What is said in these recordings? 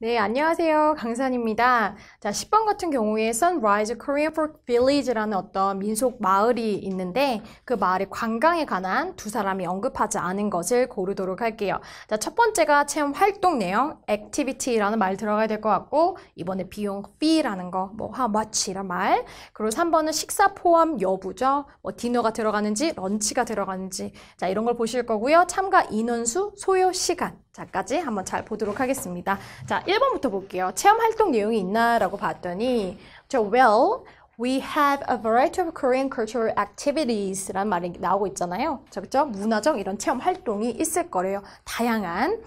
네, 안녕하세요. 강산입니다. 자, 10번 같은 경우에 Sunrise Korea for Village라는 어떤 민속 마을이 있는데 그 마을의 관광에 관한 두 사람이 언급하지 않은 것을 고르도록 할게요. 자, 첫 번째가 체험 활동 내용 activity라는 말 들어가야 될 것 같고 이번에 비용 fee라는 거, 뭐 how much 란말 그리고 3번은 식사 포함 여부죠. 뭐 디너가 들어가는지 런치가 들어가는지 자, 이런 걸 보실 거고요. 참가 인원수, 소요 시간 자까지 한번 잘 보도록 하겠습니다. 자, 1번부터 볼게요. 체험 활동 내용이 있나라고 봤더니 저 well We have a variety of Korean cultural activities 라는 말이 나오고 있잖아요. 그렇죠? 문화적 이런 체험 활동이 있을 거래요. 다양한.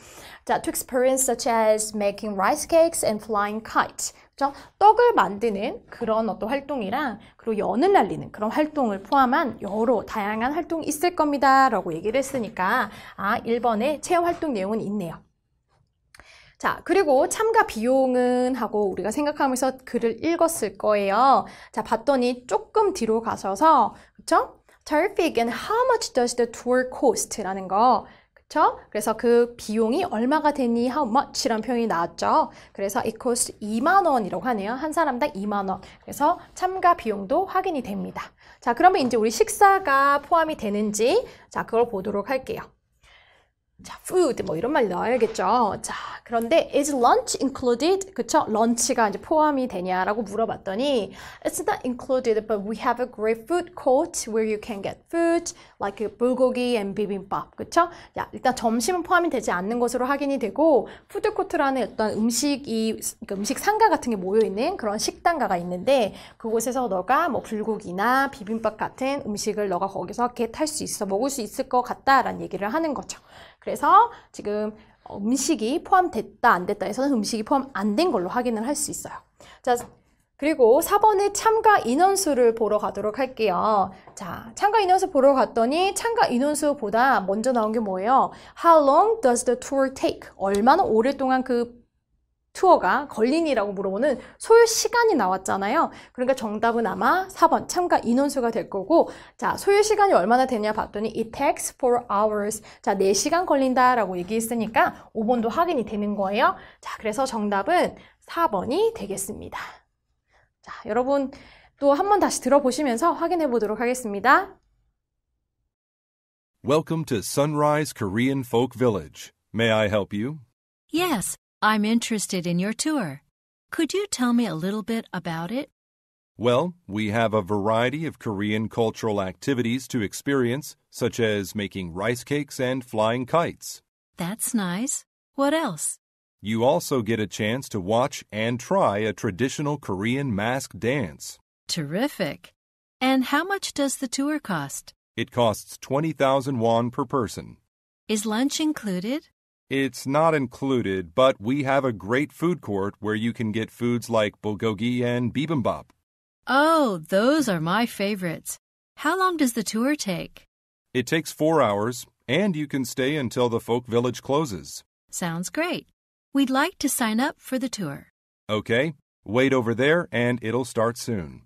자, to experience such as making rice cakes and flying kite. 그렇죠? 떡을 만드는 그런 어떤 활동이랑 그리고 연을 날리는 그런 활동을 포함한 여러 다양한 활동이 있을 겁니다. 라고 얘기를 했으니까 아, 1번에 체험 활동 내용은 있네요. 자, 그리고 참가 비용은 하고 우리가 생각하면서 글을 읽었을 거예요. 자, 봤더니 조금 뒤로 가셔서, 그쵸? Terrific and how much does the tour cost? 라는 거. 그쵸? 그래서 그 비용이 얼마가 되니? How much? 이런 표현이 나왔죠. 그래서 it c o s t 2만 원이라고 하네요. 한 사람당 2만 원. 그래서 참가 비용도 확인이 됩니다. 자, 그러면 이제 우리 식사가 포함이 되는지 자, 그걸 보도록 할게요. 자, food 뭐 이런 말 넣어야겠죠. 자, 그런데 is lunch included? 그쵸? 런치가 이제 포함이 되냐라고 물어봤더니 it's not included, but we have a great food court where you can get food like 그 불고기 and 비빔밥. 그쵸? 야, 일단 점심은 포함이 되지 않는 것으로 확인이 되고 푸드 코트라는 어떤 음식이 그러니까 음식 상가 같은 게 모여 있는 그런 식당가가 있는데 그곳에서 너가 뭐 불고기나 비빔밥 같은 음식을 너가 거기서 get 할 수 있어 먹을 수 있을 것 같다라는 얘기를 하는 거죠. 그래서 지금 어, 음식이 포함됐다 안됐다해서는 음식이 포함 안 된 걸로 확인을 할 수 있어요. 자, 그리고 4번의 참가 인원수를 보러 가도록 할게요. 자, 참가 인원수 보러 갔더니 참가 인원수보다 먼저 나온 게 뭐예요? How long does the tour take? 얼마나 오랫동안 그 투어가 걸린이라고 물어보는 소요 시간이 나왔잖아요. 그러니까 정답은 아마 4번 참가 인원수가 될 거고 자 소요 시간이 얼마나 되냐 봤더니 it takes 4 hours 자 4시간 걸린다 라고 얘기했으니까 5번도 확인이 되는 거예요. 자 그래서 정답은 4번이 되겠습니다. 자 여러분 또 한 번 다시 들어보시면서 확인해 보도록 하겠습니다. Welcome to Sunrise Korean Folk Village. May I help you? Yes. I'm interested in your tour. Could you tell me a little bit about it? Well, we have a variety of Korean cultural activities to experience, such as making rice cakes and flying kites. That's nice. What else? You also get a chance to watch and try a traditional Korean mask dance. Terrific. And how much does the tour cost? It costs 20,000 won per person. Is lunch included? It's not included, but we have a great food court where you can get foods like bulgogi and bibimbap. Oh, those are my favorites. How long does the tour take? It takes four hours, and you can stay until the folk village closes. Sounds great. We'd like to sign up for the tour. Okay, wait over there and it'll start soon.